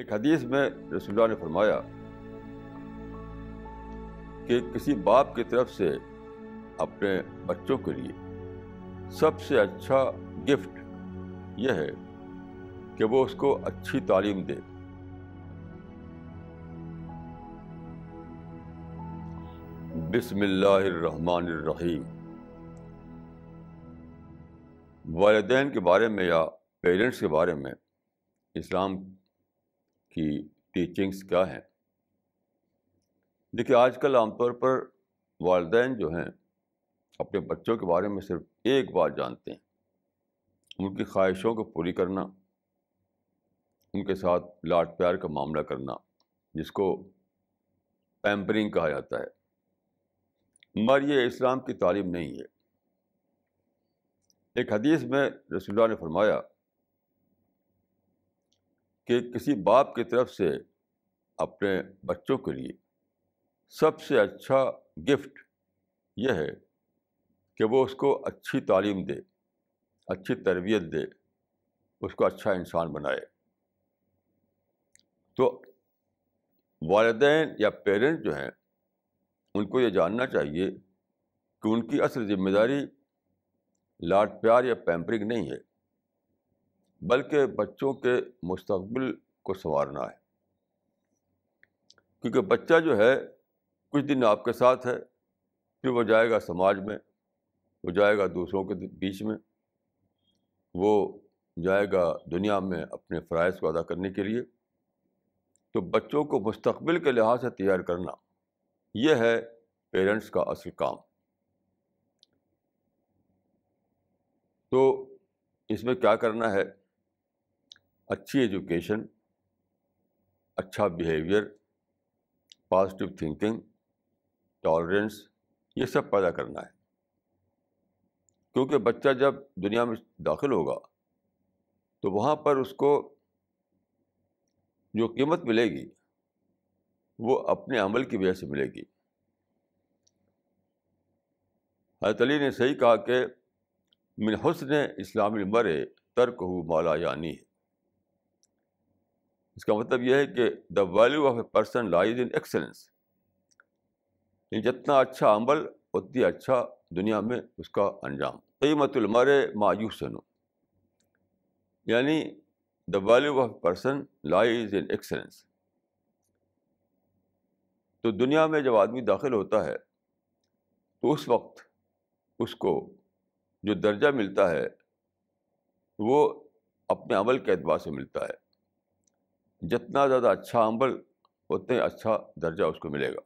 एक हदीस में रसुल्ला ने फरमाया कि किसी बाप की तरफ से अपने बच्चों के लिए सबसे अच्छा गिफ्ट यह है कि वो उसको अच्छी तालीम दे बिसमीम वालदेन के बारे में या पेरेंट्स के बारे में इस्लाम कि टीचिंग्स क्या हैं देखिए आजकल आमतौर पर वालदेन जो हैं अपने बच्चों के बारे में सिर्फ एक बात जानते हैं उनकी ख्वाहिशों को पूरी करना उनके साथ लाड प्यार का मामला करना जिसको पैम्परिंग कहा जाता है मगर ये इस्लाम की तालीम नहीं है एक हदीस में रसुल्ला ने फरमाया कि किसी बाप की तरफ से अपने बच्चों के लिए सबसे अच्छा गिफ्ट यह है कि वो उसको अच्छी तालीम दे अच्छी तरबियत दे उसको अच्छा इंसान बनाए तो वालदेन या पेरेंट्स जो हैं उनको ये जानना चाहिए कि उनकी असल ज़िम्मेदारी लाड प्यार या पैम्परिंग नहीं है बल्कि बच्चों के मुस्तबिल को संवारना है क्योंकि बच्चा जो है कुछ दिन आपके साथ है फिर वो जाएगा समाज में वो जाएगा दूसरों के बीच में वो जाएगा दुनिया में अपने फ़राइज़ को अदा करने के लिए तो बच्चों को मुस्तबिल के लिहाज से तैयार करना यह है पेरेंट्स का असल काम तो इसमें क्या करना है अच्छी एजुकेशन अच्छा बिहेवियर पॉजिटिव थिंकिंग टॉलरेंस ये सब पैदा करना है क्योंकि बच्चा जब दुनिया में दाखिल होगा तो वहाँ पर उसको जो कीमत मिलेगी वो अपने अमल की वजह से मिलेगी हजरत अली ने सही कहा कि मिन हसन इस्लामी मरे तर्क हु माला यानी है इसका मतलब यह है कि the value of a person lies in excellence जितना अच्छा अमल उतनी अच्छा दुनिया में उसका अंजाम कई तयमतुलमर मायूस नो यानी the value of person lies in excellence तो दुनिया में जब आदमी दाखिल होता है तो उस वक्त उसको जो दर्जा मिलता है वो अपने अमल के अतबार से मिलता है जितना ज़्यादा अच्छा अमल उतना ही अच्छा दर्जा उसको मिलेगा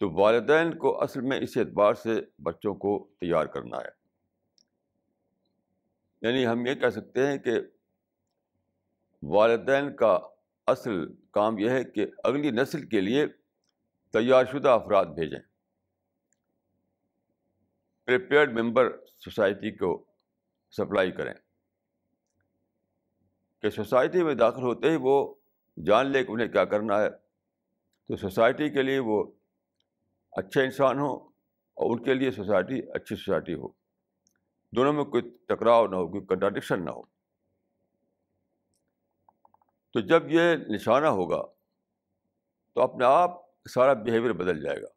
तो वालदेन को असल में इस एतबार से बच्चों को तैयार करना है यानी हम ये कह सकते हैं कि वालदेन का असल काम यह है कि अगली नस्ल के लिए तैयारशुदा अफराद भेजें प्रिपेयर्ड मेंबर सोसाइटी को सप्लाई करें कि सोसाइटी में दाखिल होते ही वो जान ले कि उन्हें क्या करना है तो सोसाइटी के लिए वो अच्छे इंसान हो और उनके लिए सोसाइटी अच्छी सोसाइटी हो दोनों में कोई टकराव ना हो कोई कंट्राडिक्शन ना हो तो जब ये निशाना होगा तो अपने आप सारा बिहेवियर बदल जाएगा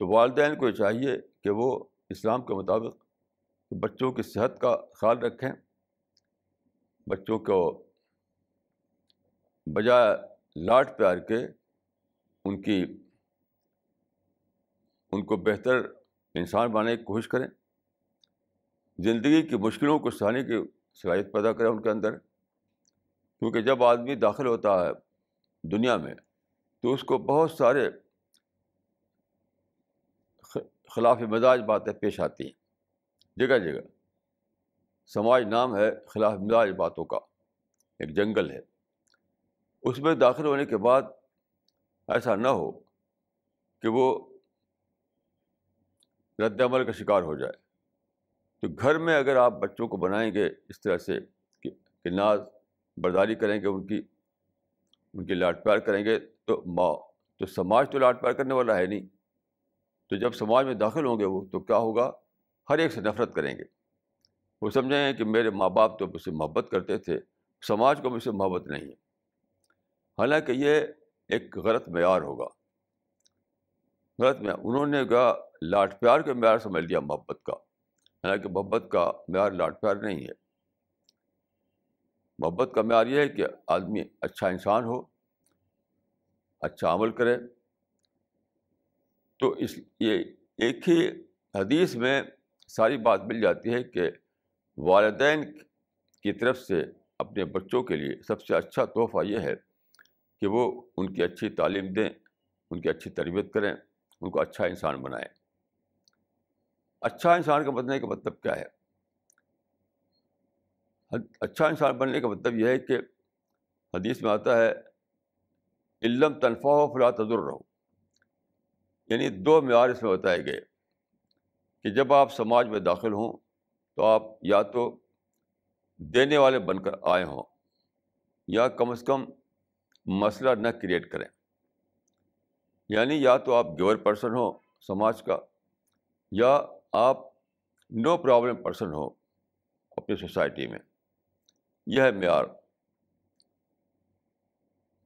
तो वालदेन को चाहिए कि वो इस्लाम के मुताबिक बच्चों की सेहत का ख्याल रखें बच्चों को बजाय लाट प्यार के उनकी उनको बेहतर इंसान बनाने की कोशिश करें ज़िंदगी की मुश्किलों को सहने की सलाहियत पैदा करें उनके अंदर क्योंकि जब आदमी दाखिल होता है दुनिया में तो उसको बहुत सारे खिलाफ मिजाज बातें पेश आती हैं जगह जगह समाज नाम है खिलाफ मिजाज बातों का एक जंगल है उसमें दाखिल होने के बाद ऐसा ना हो कि वो रद्दमल का शिकार हो जाए तो घर में अगर आप बच्चों को बनाएंगे इस तरह से कि, कि नाज बर्दारी करेंगे उनकी उनकी लाट प्यार करेंगे तो माँ तो समाज तो लाट प्यार करने वाला है नहीं तो जब समाज में दाखिल होंगे वो तो क्या होगा हर एक से नफरत करेंगे वो समझे हैं कि मेरे माँ बाप तो मुझसे मोहब्बत करते थे समाज को मुझसे मोहब्बत नहीं है हालांकि ये एक गलत मैार होगा गलत मैार उन्होंने कहा लाठ प्यार के मैार समझ लिया मोहब्बत का हालांकि मोहब्बत का मैार लाठ प्यार नहीं है मोहब्बत का मैार ये है कि आदमी अच्छा इंसान हो अच्छा अमल करे तो इस ये एक ही हदीस में सारी बात मिल जाती है कि वालदेन की तरफ से अपने बच्चों के लिए सबसे अच्छा तोहफ़ा यह है कि वो उनकी अच्छी तालीम दें उनकी अच्छी तरबियत करें उनको अच्छा इंसान बनाएं अच्छा इंसान का बनने का मतलब क्या है अच्छा इंसान बनने का मतलब यह है कि हदीस में आता है इल्लम तनफ़ा हो फला तजुर रहो यानी दो मैार इसमें बताए गए कि जब आप समाज में दाखिल हों तो आप या तो देने वाले बनकर आए हों या कम से कम मसला न क्रिएट करें यानी या तो आप गिवर पर्सन हो समाज का या आप नो प्रॉब्लम पर्सन हो अपनी सोसाइटी में यह है मैार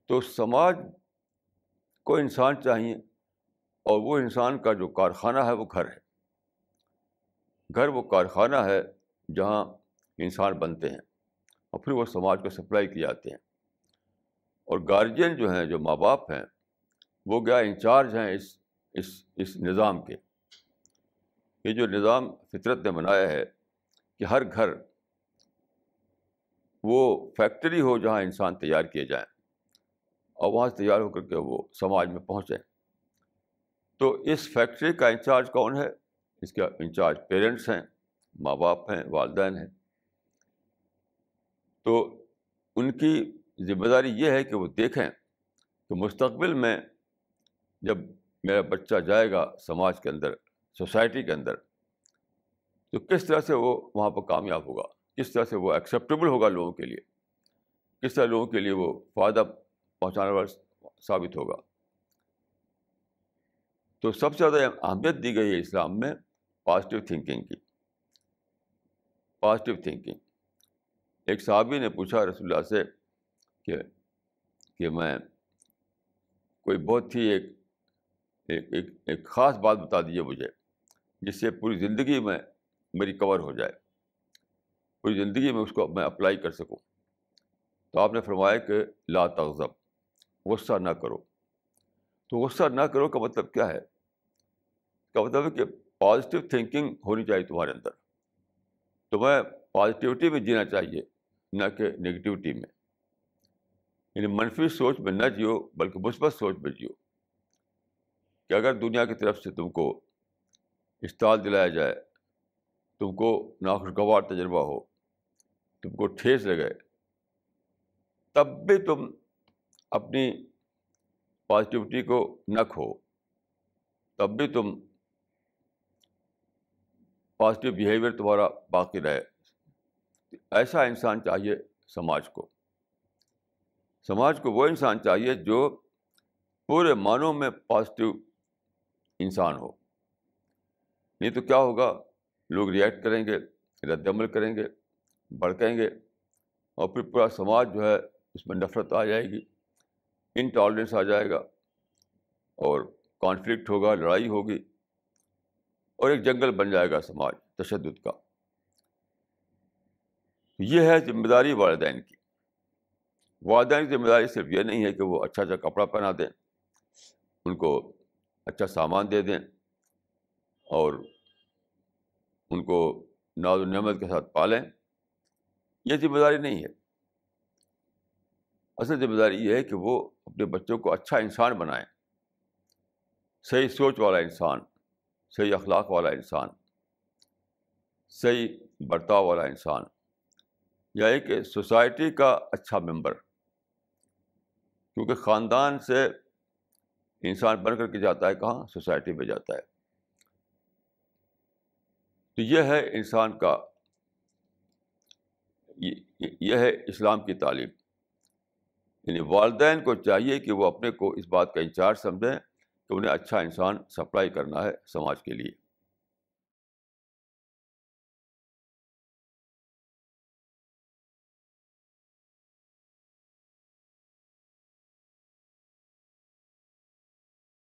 तो समाज को इंसान चाहिए और वो इंसान का जो कारखाना है वो घर है घर वो कारखाना है जहाँ इंसान बनते हैं और फिर वो समाज को सप्लाई किए जाते हैं और गार्जियन जो हैं जो माँ बाप हैं वो क्या इंचार्ज हैं इस इस इस निज़ाम के ये जो निज़ाम फितरत ने बनाया है कि हर घर वो फैक्ट्री हो जहाँ इंसान तैयार किए जाए और वहाँ तैयार होकर के वो समाज में पहुँचें तो इस फैक्ट्री का इंचार्ज कौन है इसके इंचार्ज पेरेंट्स हैं माँ बाप हैं वालदेन हैं तो उनकी ज़िम्मेदारी ये है कि वो देखें तो मुस्तबिल में जब मेरा बच्चा जाएगा समाज के अंदर सोसाइटी के अंदर तो किस तरह से वो वहाँ पर कामयाब होगा किस तरह से वो एक्सेप्टेबल होगा लोगों के लिए किस तरह लोगों के लिए वो फ़ायदा पहुँचाने वाला साबित होगा तो सबसे ज़्यादा अहमियत दी गई है इस्लाम में पॉजिटिव थिंकिंग की पॉजिटिव थिंकिंग एक साहबी ने पूछा रसुल्ला से कि कि मैं कोई बहुत ही एक एक एक, एक ख़ास बात बता दीजिए मुझे जिससे पूरी ज़िंदगी में मेरी कवर हो जाए पूरी ज़िंदगी में उसको मैं अप्लाई कर सकूं तो आपने फरमाया कि ला तगज़ब गुस्सा ना करो तो गुस्सा ना करो का मतलब क्या है का मतलब है कि पॉजिटिव थिंकिंग होनी चाहिए तुम्हारे अंदर तुम्हें पॉजिटिविटी में जीना चाहिए न कि नेगेटिविटी में यानी मनफी सोच में न जियो बल्कि मुस्बत सोच में जियो कि अगर दुनिया की तरफ से तुमको इस्ताल दिलाया जाए तुमको नाखुशगवार तजर्बा हो तुमको ठेस लगे तब भी तुम अपनी पॉजिटिविटी को न खो तब भी तुम पॉजिटिव बिहेवियर तुम्हारा बाकी रहे ऐसा इंसान चाहिए समाज को समाज को वो इंसान चाहिए जो पूरे मानों में पॉजिटिव इंसान हो नहीं तो क्या होगा लोग रिएक्ट करेंगे रद्दमल करेंगे भड़केंगे और फिर पूरा समाज जो है उसमें नफरत आ जाएगी इनटॉलरेंस आ जाएगा और कॉन्फ्लिक्ट होगा लड़ाई होगी और एक जंगल बन जाएगा समाज तशद का तो यह है जिम्मेदारी वालदेन की वालदेन की जिम्मेदारी सिर्फ ये नहीं है कि वो अच्छा अच्छा कपड़ा पहना दें उनको अच्छा सामान दे दें और उनको नाज नमत के साथ पालें यह जिम्मेदारी नहीं है असल जिम्मेदारी ये है कि वो अपने बच्चों को अच्छा इंसान बनाएं सही सोच वाला इंसान सही अखलाक वाला इंसान सही बर्ताव वाला इंसान यानी कि सोसाइटी का अच्छा मेंबर क्योंकि ख़ानदान से इंसान बन कर के जाता है कहाँ सोसाइटी में जाता है तो यह है इंसान का यह है इस्लाम की तालीम यानी वालदेन को चाहिए कि वो अपने को इस बात का इंचार्ज समझें कि उन्हें अच्छा इंसान सप्लाई करना है समाज के लिए